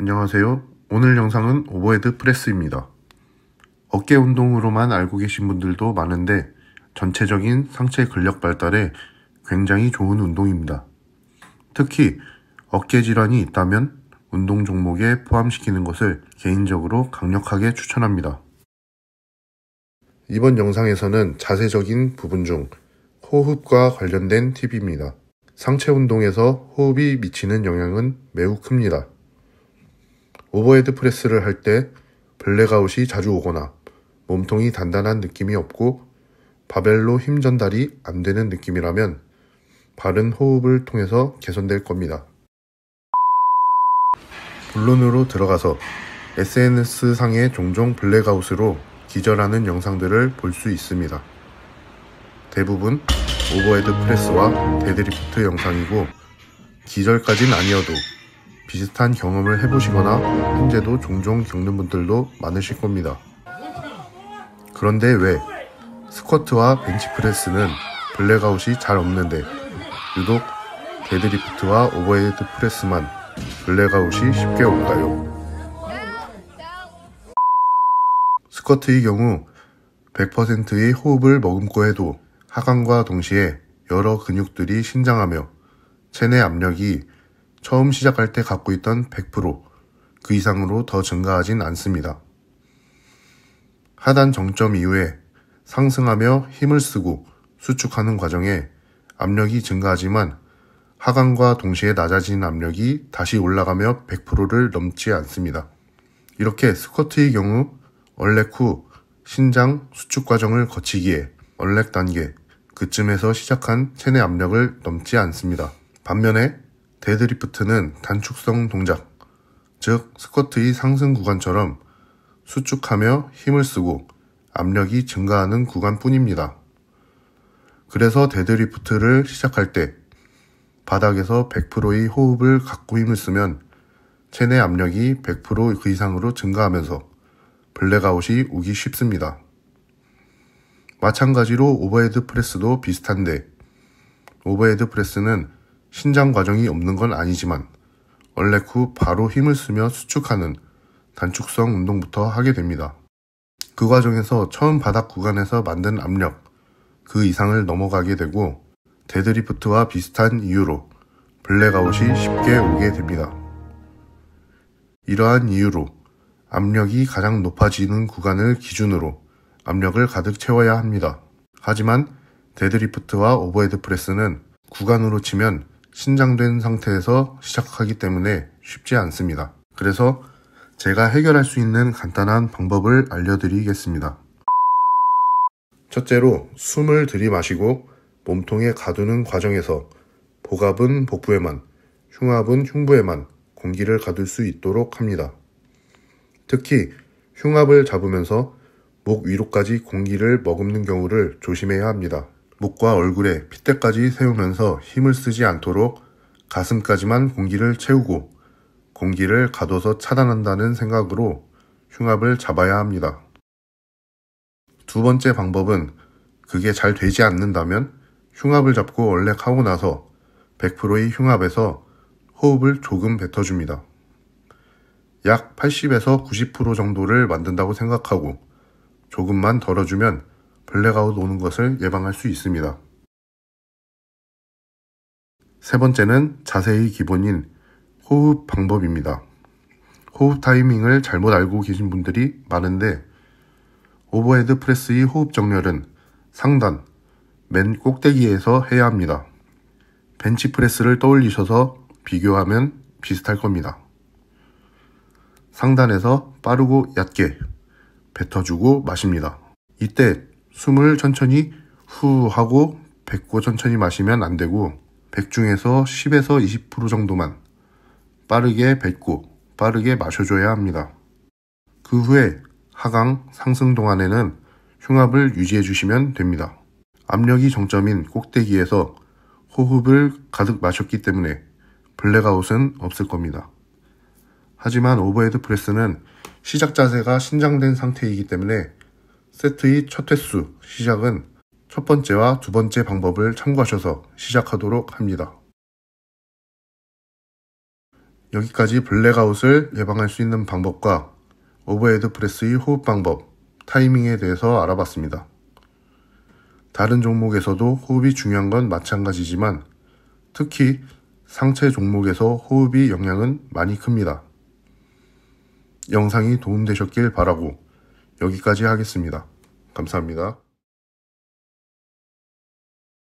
안녕하세요. 오늘 영상은 오버헤드 프레스입니다. 어깨 운동으로만 알고 계신 분들도 많은데 전체적인 상체 근력 발달에 굉장히 좋은 운동입니다. 특히 어깨 질환이 있다면 운동 종목에 포함시키는 것을 개인적으로 강력하게 추천합니다. 이번 영상에서는 자세적인 부분 중 호흡과 관련된 팁입니다. 상체 운동에서 호흡이 미치는 영향은 매우 큽니다. 오버헤드 프레스를 할 때 블랙아웃이 자주 오거나 몸통이 단단한 느낌이 없고 바벨로 힘 전달이 안 되는 느낌이라면 바른 호흡을 통해서 개선될 겁니다. 본론으로 들어가서 SNS상의 종종 블랙아웃으로 기절하는 영상들을 볼 수 있습니다. 대부분 오버헤드 프레스와 데드리프트 영상이고 기절까진 아니어도 비슷한 경험을 해보시거나 현재도 종종 겪는 분들도 많으실 겁니다. 그런데 왜 스쿼트와 벤치프레스는 블랙아웃이 잘 없는데 유독 데드리프트와 오버헤드 프레스만 블랙아웃이 쉽게 올까요? 스쿼트의 경우 100%의 호흡을 머금고 해도 하강과 동시에 여러 근육들이 신장하며 체내 압력이 처음 시작할 때 갖고 있던 100%, 그 이상으로 더 증가하진 않습니다. 하단 정점 이후에 상승하며 힘을 쓰고 수축하는 과정에 압력이 증가하지만 하강과 동시에 낮아진 압력이 다시 올라가며 100%를 넘지 않습니다. 이렇게 스쿼트의 경우 얼렉 후 신장 수축 과정을 거치기에 얼렉 단계 그쯤에서 시작한 체내 압력을 넘지 않습니다. 반면에 데드리프트는 단축성 동작, 즉 스쿼트의 상승 구간처럼 수축하며 힘을 쓰고 압력이 증가하는 구간뿐입니다. 그래서 데드리프트를 시작할 때 바닥에서 100%의 호흡을 갖고 힘을 쓰면 체내 압력이 100%그 이상으로 증가하면서 블랙아웃이 오기 쉽습니다. 마찬가지로 오버헤드 프레스도 비슷한데 오버헤드 프레스는 신장 과정이 없는 건 아니지만 얼렉 후 바로 힘을 쓰며 수축하는 단축성 운동부터 하게 됩니다. 그 과정에서 처음 바닥 구간에서 만든 압력, 그 이상을 넘어가게 되고 데드리프트와 비슷한 이유로 블랙아웃이 쉽게 오게 됩니다. 이러한 이유로 압력이 가장 높아지는 구간을 기준으로 압력을 가득 채워야 합니다. 하지만 데드리프트와 오버헤드 프레스는 구간으로 치면 신장된 상태에서 시작하기 때문에 쉽지 않습니다. 그래서 제가 해결할 수 있는 간단한 방법을 알려드리겠습니다. 첫째로 숨을 들이마시고 몸통에 가두는 과정에서 복압은 복부에만, 흉압은 흉부에만 공기를 가둘 수 있도록 합니다. 특히 흉압을 잡으면서 목 위로까지 공기를 머금는 경우를 조심해야 합니다. 목과 얼굴에 핏대까지 세우면서 힘을 쓰지 않도록 가슴까지만 공기를 채우고 공기를 가둬서 차단한다는 생각으로 흉압을 잡아야 합니다. 두 번째 방법은 그게 잘 되지 않는다면 흉압을 잡고 얼렉하고 나서 100%의 흉압에서 호흡을 조금 뱉어줍니다. 약 80에서 90% 정도를 만든다고 생각하고 조금만 덜어주면 블랙아웃 오는 것을 예방할 수 있습니다. 세 번째는 자세히 기본인 호흡 방법입니다. 호흡 타이밍을 잘못 알고 계신 분들이 많은데 오버헤드 프레스의 호흡 정렬은 상단, 맨 꼭대기에서 해야 합니다. 벤치 프레스를 떠올리셔서 비교하면 비슷할 겁니다. 상단에서 빠르고 얕게 뱉어주고 마십니다. 이때 숨을 천천히 후 하고 뱉고 천천히 마시면 안 되고 100 중에서 10에서 20% 정도만 빠르게 뱉고 빠르게 마셔줘야 합니다. 그 후에 하강 상승 동안에는 흉압을 유지해 주시면 됩니다. 압력이 정점인 꼭대기에서 호흡을 가득 마셨기 때문에 블랙아웃은 없을 겁니다. 하지만 오버헤드 프레스는 시작 자세가 신장된 상태이기 때문에 세트의 첫 횟수, 시작은 첫 번째와 두 번째 방법을 참고하셔서 시작하도록 합니다. 여기까지 블랙아웃을 예방할 수 있는 방법과 오버헤드 프레스의 호흡 방법, 타이밍에 대해서 알아봤습니다. 다른 종목에서도 호흡이 중요한 건 마찬가지지만 특히 상체 종목에서 호흡이 영향은 많이 큽니다. 영상이 도움되셨길 바라고 여기까지 하겠습니다. 감사합니다.